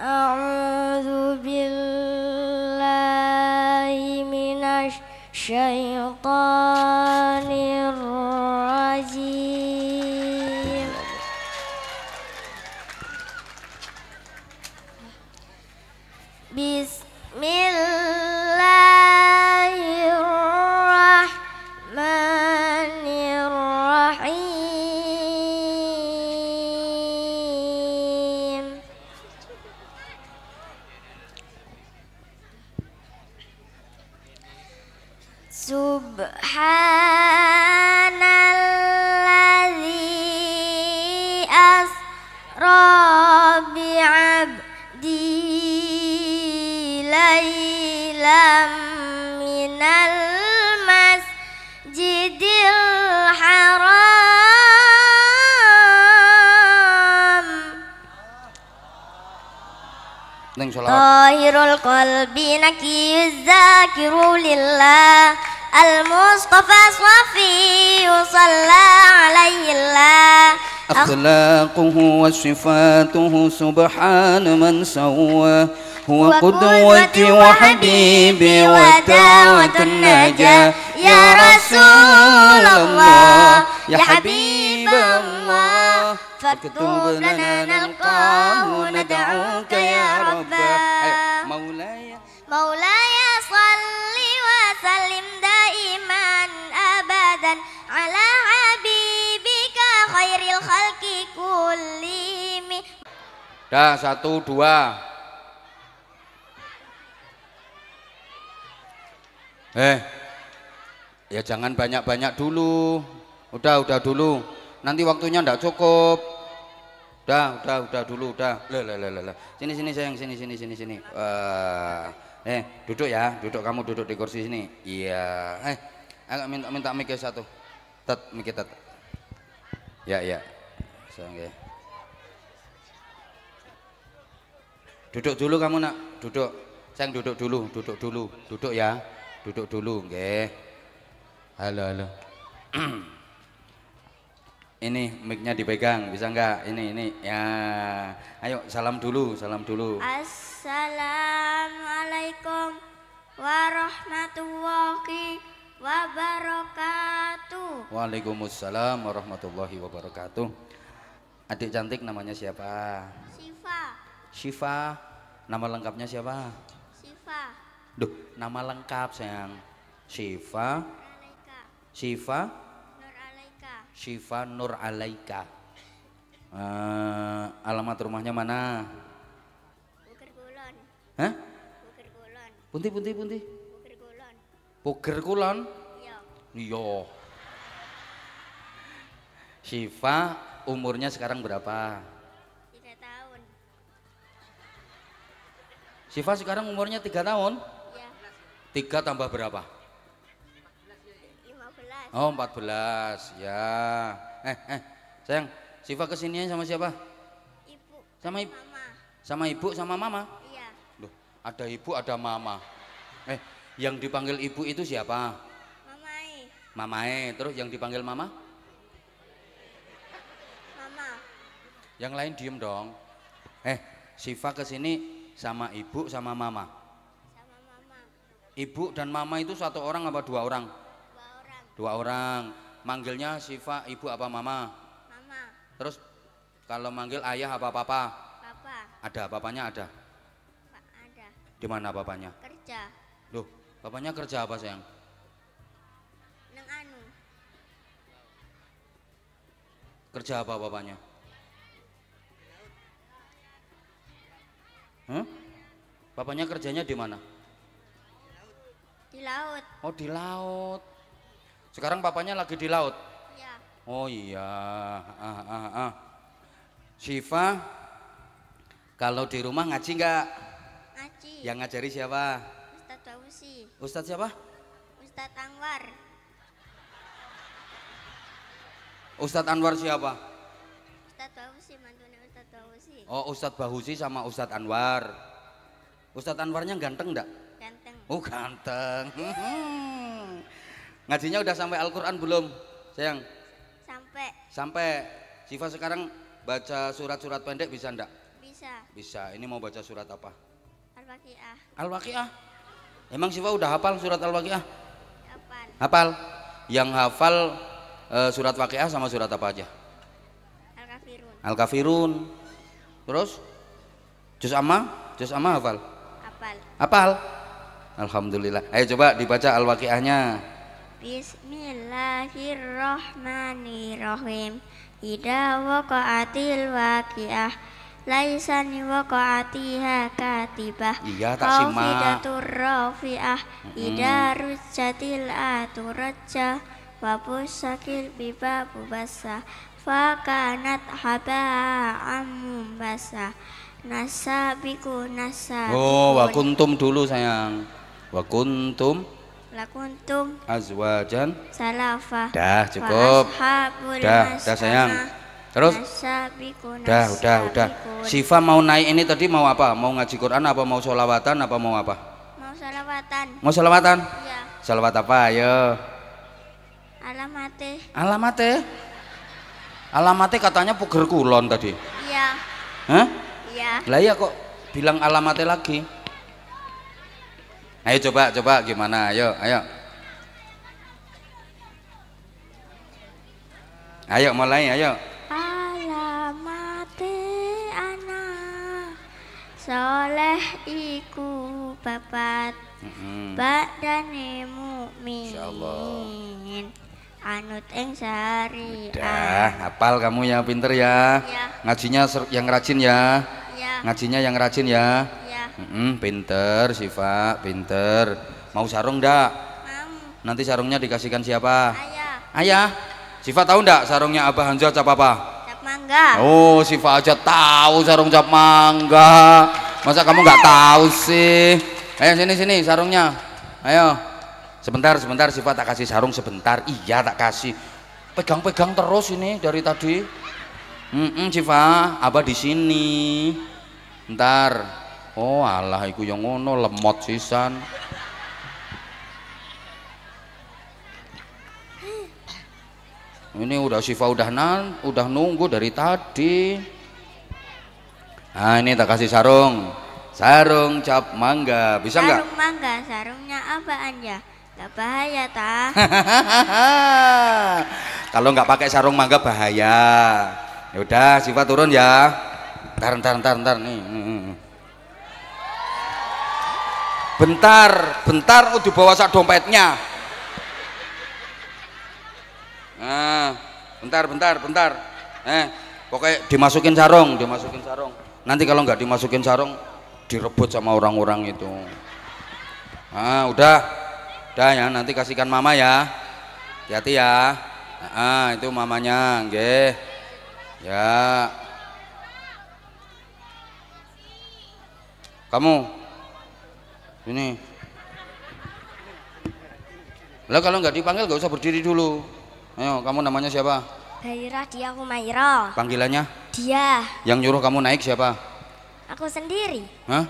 أعوذ بالله من الشيطان Subhanalladzi asra bi'abdi lailam minal Neng sholawat Tahirul qalbi nakiyuz zakiru lillah المصطفى صفي صلى عليه الله أخلاقه وصفاته سبحان من سواه هو قدوتي وحبيبي ودعوة النجاة يا رسول الله يا حبيب الله فاكتب لنا نلقاه ندعوك يا رب مولاي مولاي Dah satu dua. Eh, ya jangan banyak-banyak dulu. Udah, udah dulu. Nanti waktunya ndak cukup. Udah, udah, udah dulu, udah. le le le. Sini, sini sayang, sini, sini, sini, sini. Eh, eh, duduk ya, duduk kamu duduk di kursi sini. Iya. Eh, agak minta minta mikir ya satu. Tet, mikir ya, tet. Ya, ya. Sayang ya. Duduk dulu kamu nak, duduk. saya duduk dulu, duduk dulu, duduk ya. Duduk dulu, nggih. Halo, halo. ini miknya dipegang, bisa enggak? Ini, ini. Ya. Ayo salam dulu, salam dulu. Assalamualaikum warahmatullahi wabarakatuh. Waalaikumsalam warahmatullahi wabarakatuh. Adik cantik namanya siapa? Siva. Syifa. Nama lengkapnya siapa? Syifa. Duh, nama lengkap sayang. Syifa. Syifa. Nur Alaika. Syifa Nur Alaika. Uh, eh, alamat rumahnya mana? Puger Kulon. Hah? Puger Kulon. Punti, punti, punti. Puger Kulon. Puger Kulon? Iya. Iya. Syifa umurnya sekarang berapa? Siva sekarang umurnya tiga tahun? Iya. Tiga tambah berapa? 15. Oh, 14. Ya. Eh, eh. Sayang, Siva kesini sama siapa? Ibu. Sama ibu. Sama ibu sama mama? Iya. Loh, ada ibu, ada mama. Eh, yang dipanggil ibu itu siapa? Mamae. Mamae, terus yang dipanggil mama? Mama. Yang lain diem dong. Eh, Siva kesini sama ibu sama mama? Sama mama. Ibu dan mama itu satu orang apa dua orang? Dua orang. Dua orang. Manggilnya Siva ibu apa mama? Mama. Terus kalau manggil ayah apa papa? Papa. Ada papanya ada. Di mana papanya Kerja. Loh, papanya kerja apa sayang? Neng anu. Kerja apa papanya Huh? Bapaknya kerjanya di mana? Di laut. Oh, di laut. Sekarang bapaknya lagi di laut. Iya. Oh iya. Ah, ah, ah. ah. Siva, kalau di rumah ngaji nggak? Ngaji. Yang ngajari siapa? Ustadz Fauzi. Ustadz siapa? Ustadz Anwar. Ustadz Anwar siapa? Ustadz Fauzi mantunya. Oh, Ustadz Bahusi sama Ustadz Anwar. Ustadz Anwarnya ganteng enggak? Ganteng. Oh, ganteng. Hmm. Ngajinya udah sampai Al-Qur'an belum, sayang? Sampai. Sampai. Siva sekarang baca surat-surat pendek bisa enggak? Bisa. Bisa. Ini mau baca surat apa? Al-Waqiah. Al-Waqiah. Emang Siva udah hafal surat Al-Waqiah? Hafal. Hafal. Yang hafal uh, surat Waqiah sama surat apa aja? Al-Kafirun. Al-Kafirun. Terus juz amma, juz amma hafal? Hafal. Hafal. Alhamdulillah. Ayo coba dibaca al-waqiahnya. Bismillahirrahmanirrahim. Ida waqa'atil waqiah laisani waqa'atiha katibah iya tak simak rafi'ah ida rujjatil aturajjah syakir biba bubasa fakanat haba amum basa nasa oh wakuntum dulu sayang wakuntum lakuntum azwajan salafa dah cukup dah dah sayang terus dah udah udah Siva mau naik ini tadi mau apa mau ngaji Quran apa mau sholawatan? apa mau apa mau sholawatan. mau sholawatan? ya. Sholawat apa ayo Alamate. Alamate? Alamate katanya puger kulon tadi. Iya. Hah? Iya. Lah iya kok bilang alamate lagi? Ayo coba, coba gimana? Ayo, ayo. Ayo mulai, ayo. Alamate anak soleh iku bapak mm -hmm. badane mukmin. Insyaallah anut eng sehari udah ah. hafal kamu ya pinter ya, ya. ngajinya yang rajin ya. ya. ngajinya yang rajin ya, ya. pinter Siva pinter mau sarung ndak mau nanti sarungnya dikasihkan siapa ayah ayah Siva tahu ndak sarungnya Abah Hanzo cap apa cap mangga oh Siva aja tahu sarung cap mangga masa kamu nggak tahu sih ayo sini sini sarungnya ayo sebentar sebentar sifat tak kasih sarung sebentar iya tak kasih pegang-pegang terus ini dari tadi mm -mm, Siva abah di sini ntar oh alah iku yang ngono lemot sisan ini udah Siva udah nan udah nunggu dari tadi nah ini tak kasih sarung sarung cap mangga bisa nggak sarung mangga sarungnya apaan ya gak bahaya ta? Kalau nggak pakai sarung mangga bahaya. Ya udah, Siva turun ya. Ntar, ntar, ntar, ntar nih. Bentar, bentar udah bawa sak dompetnya. Nah, bentar, bentar, bentar. Eh, pokoknya dimasukin sarung, dimasukin sarung. Nanti kalau nggak dimasukin sarung, direbut sama orang-orang itu. Ah, udah, Dah ya nanti kasihkan mama ya. Hati-hati ya. ah itu mamanya, nggih. Ya. Kamu ini. Lah kalau nggak dipanggil nggak usah berdiri dulu. Ayo, kamu namanya siapa? Baira dia Humaira. Panggilannya? Dia. Yang nyuruh kamu naik siapa? Aku sendiri. Hah?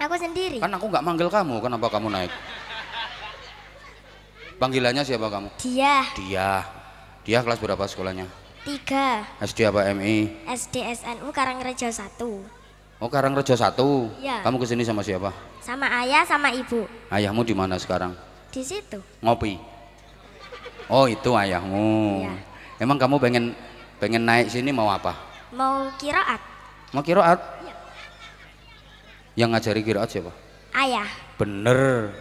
Aku sendiri. Kan aku nggak manggil kamu, kenapa kamu naik? Panggilannya siapa kamu? Dia. Dia. Dia kelas berapa sekolahnya? Tiga. SD apa MI? SD SNU Karangrejo satu. Oh Karangrejo 1? Iya. Kamu kesini sama siapa? Sama ayah sama ibu. Ayahmu di mana sekarang? Di situ. Ngopi? Oh itu ayahmu. Iya. Emang kamu pengen pengen naik sini mau apa? Mau kiraat. Mau kiraat? Iya. Yang ngajari kiraat siapa? Ayah. Bener.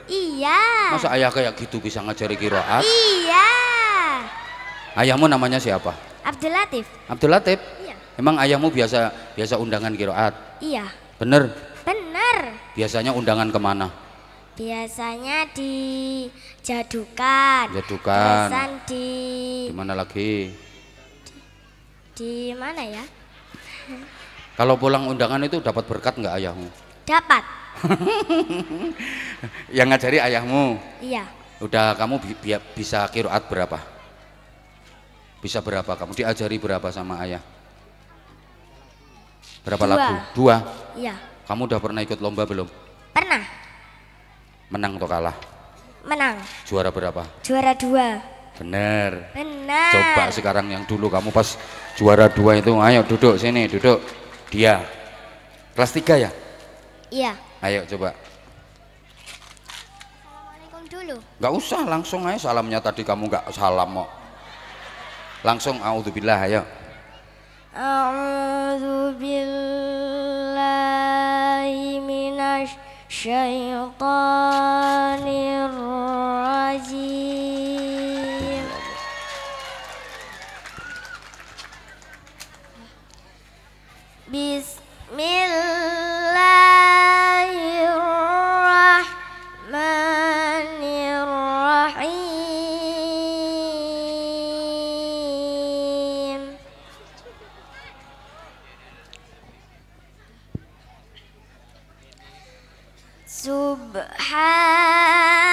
Iya. Masa ayah kayak gitu bisa ngajari kiroat? Iya. Ayahmu namanya siapa? Abdul Latif. Abdul Latif? Iya. Emang ayahmu biasa biasa undangan kiroat? Iya. Bener? Bener. Biasanya undangan kemana? Biasanya di Jadukan. Jadukan. Biasan di. Di mana lagi? Di, di mana ya? Kalau pulang undangan itu dapat berkat nggak ayahmu? Dapat yang ngajari ayahmu iya udah kamu bi bi bisa kiroat berapa bisa berapa kamu diajari berapa sama ayah berapa dua. lagu dua iya kamu udah pernah ikut lomba belum pernah menang atau kalah menang juara berapa juara dua bener bener coba sekarang yang dulu kamu pas juara dua itu ayo duduk sini duduk dia kelas tiga ya iya Ayo coba. Assalamualaikum dulu. Gak usah langsung aja salamnya tadi kamu gak salam kok. Langsung auzubillah ayo. A'udzubillahi minasy syaithanir سبحان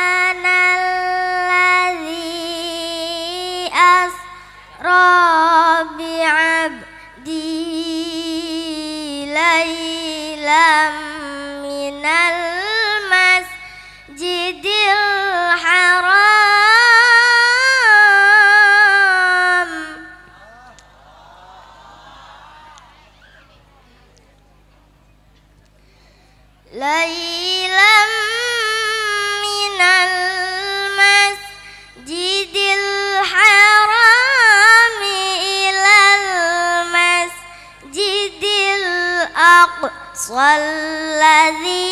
والذي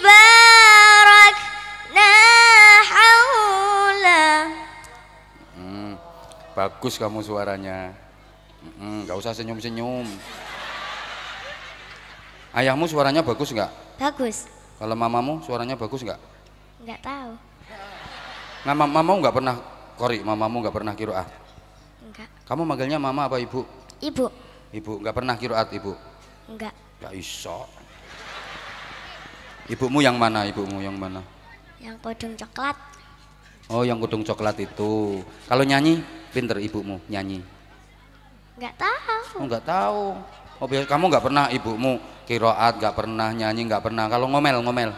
باركنا حوله hmm, bagus kamu suaranya hmm, usah senyum-senyum ayahmu suaranya bagus nggak bagus kalau mamamu suaranya bagus nggak nggak tahu nah, mam mamamu nggak pernah kori mamamu nggak pernah kiroah enggak kamu manggilnya mama apa ibu ibu ibu nggak pernah kiroat ibu enggak Gak iso. Ibumu yang mana? Ibumu yang mana? Yang kudung coklat. Oh, yang kudung coklat itu. Kalau nyanyi, pinter ibumu nyanyi. Enggak tahu. Oh, tahu. Oh, kamu enggak pernah ibumu kiroat, enggak pernah nyanyi, enggak pernah. Kalau ngomel, ngomel.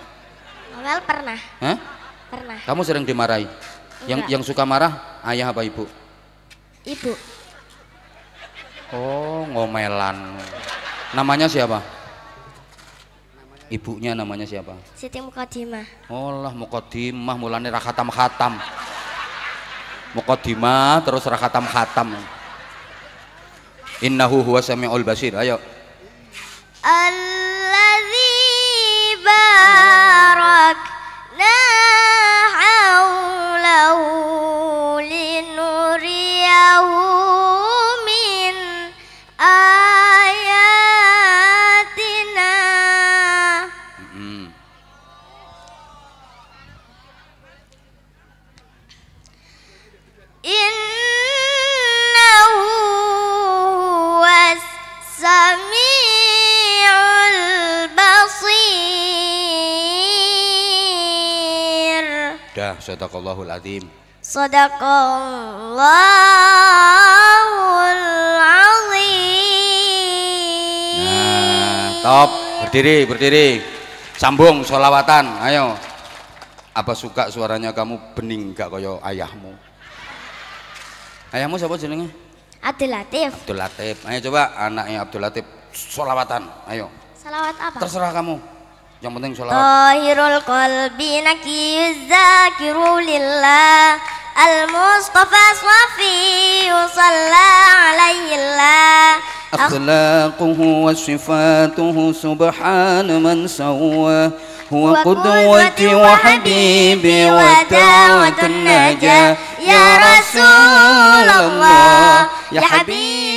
Ngomel pernah. Hah? Pernah. Kamu sering dimarahi? Enggak. Yang yang suka marah ayah apa ibu? Ibu. Oh, ngomelan. Namanya siapa? Ibunya namanya siapa? Siti Mukodimah. Allah Mukodimah mulane ra khatam-khatam. Mukodimah terus ra khatam-khatam. Innahu huwa samiul basir. Ayo. Allah Sadaqallahul azim. Sadaqallahul nah, azim. Nah, top. Berdiri, berdiri. Sambung sholawatan. Ayo. Apa suka suaranya kamu bening gak koyo ayahmu? Ayahmu siapa jenengnya Abdul Latif. Abdul Latif. Ayo coba anaknya Abdul Latif sholawatan. Ayo. Salawat apa? Terserah kamu. yang penting sholawat Tahirul qalbi naki yuzzakiru lillah Al-Mustafa swafi Yusalla alayillah أخلاقه وصفاته سبحان من سواه هو قدوتي وحبيبي ودعوة النجاة يا رسول الله يا حبيبي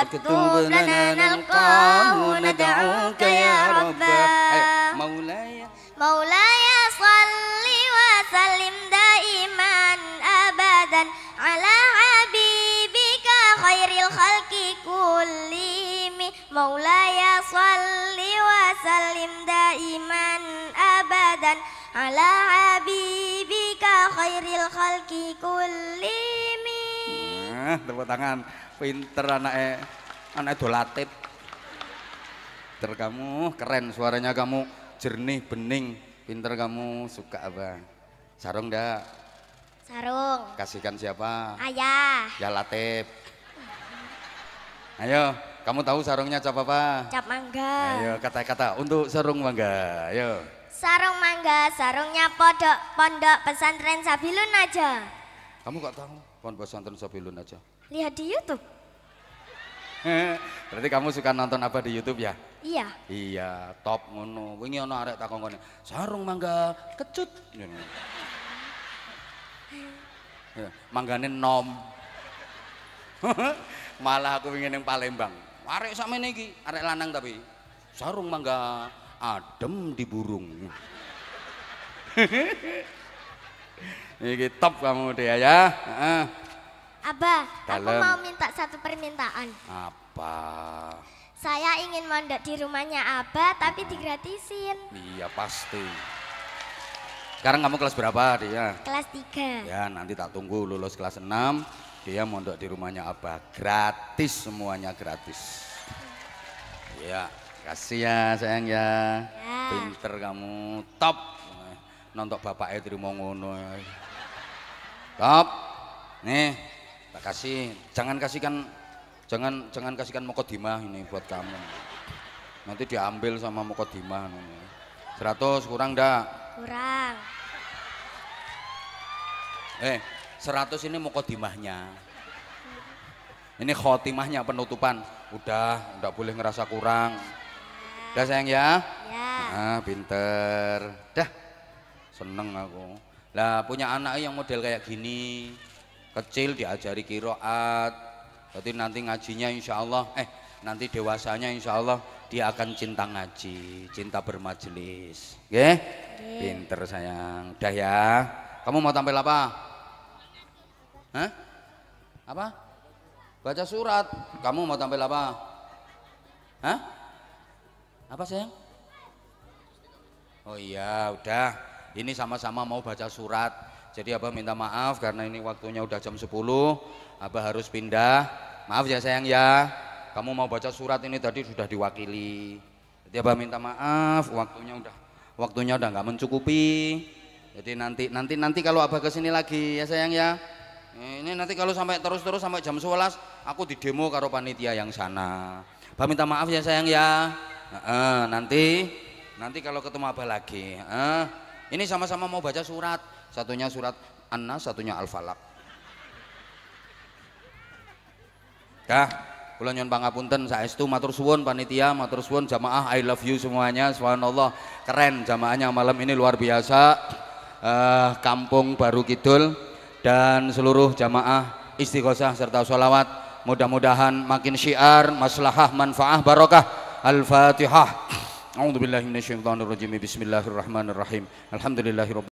واكتب لنا نلقاه ندعوك يا رب أيوة، مولاي مولاي صل وسلم دائما أبدا على حبيبك خير الخلق كلهم مولاي صل وسلم دائما أبدا على حبيبك خير الخلق كلهم آه، tepuk tangan Pinter anak e. anak itu e dolatit. Pinter kamu, keren suaranya kamu, jernih, bening. Pinter kamu, suka apa Sarung dah. Sarung. Kasihkan siapa? Ayah. Ya Latif. Ayo, kamu tahu sarungnya cap apa? Cap mangga. Ayo, kata-kata untuk sarung mangga. Ayo. Sarung mangga, sarungnya pondok pondok pesantren Sabilun aja. Kamu kok tahu? Pondok pesantren Sabilun aja. Lihat di YouTube. Berarti kamu suka nonton apa di YouTube ya? Iya. Iya, top ngono. Wingi ana arek takon sarung mangga kecut. Iya. Manggane nom. Malah aku ingin yang Palembang. Arek ini ki, arek lanang tapi sarung mangga adem di burung. Ini top kamu dia ya. Abah, aku mau minta satu permintaan. Apa? Saya ingin mondok di rumahnya Abah tapi iya. digratisin. Iya pasti. Sekarang kamu kelas berapa dia? Kelas tiga. Ya nanti tak tunggu lulus kelas enam dia mondok di rumahnya Abah. Gratis semuanya gratis. Iya kasih ya sayang ya. ya. Pinter kamu top. Nontok bapaknya terima ngono. Top. Nih tak kasih jangan kasihkan jangan jangan kasihkan mukodimah ini buat kamu nanti diambil sama mukodimah 100 kurang dah kurang eh 100 ini mukodimahnya ini khotimahnya penutupan udah ndak boleh ngerasa kurang ya. udah sayang ya ya nah, pinter dah seneng aku lah punya anak yang model kayak gini kecil diajari kiroat jadi nanti ngajinya insya Allah eh nanti dewasanya insya Allah dia akan cinta ngaji cinta bermajelis oke pinter sayang udah ya kamu mau tampil apa Hah? apa baca surat kamu mau tampil apa Hah? apa sayang oh iya udah ini sama-sama mau baca surat jadi Abah minta maaf karena ini waktunya udah jam 10. Abah harus pindah. Maaf ya sayang ya. Kamu mau baca surat ini tadi sudah diwakili. Jadi Abah minta maaf, waktunya udah waktunya udah nggak mencukupi. Jadi nanti nanti nanti kalau Abah kesini lagi ya sayang ya. Ini nanti kalau sampai terus-terus sampai jam 11 aku di demo karo panitia yang sana. Abah minta maaf ya sayang ya. Eh, nanti nanti kalau ketemu Abah lagi. Eh, ini sama-sama mau baca surat satunya surat Anna, satunya Al-Falaq dah kula nyuwun pangapunten saestu matur suwun panitia matur suwun jamaah I love you semuanya subhanallah keren jamaahnya malam ini luar biasa uh, kampung Baru Kidul dan seluruh jamaah istighosah serta sholawat mudah-mudahan makin syiar maslahah manfaah barokah al-fatihah A'udzubillahi minasyaitonirrajim bismillahirrahmanirrahim alhamdulillahirabbil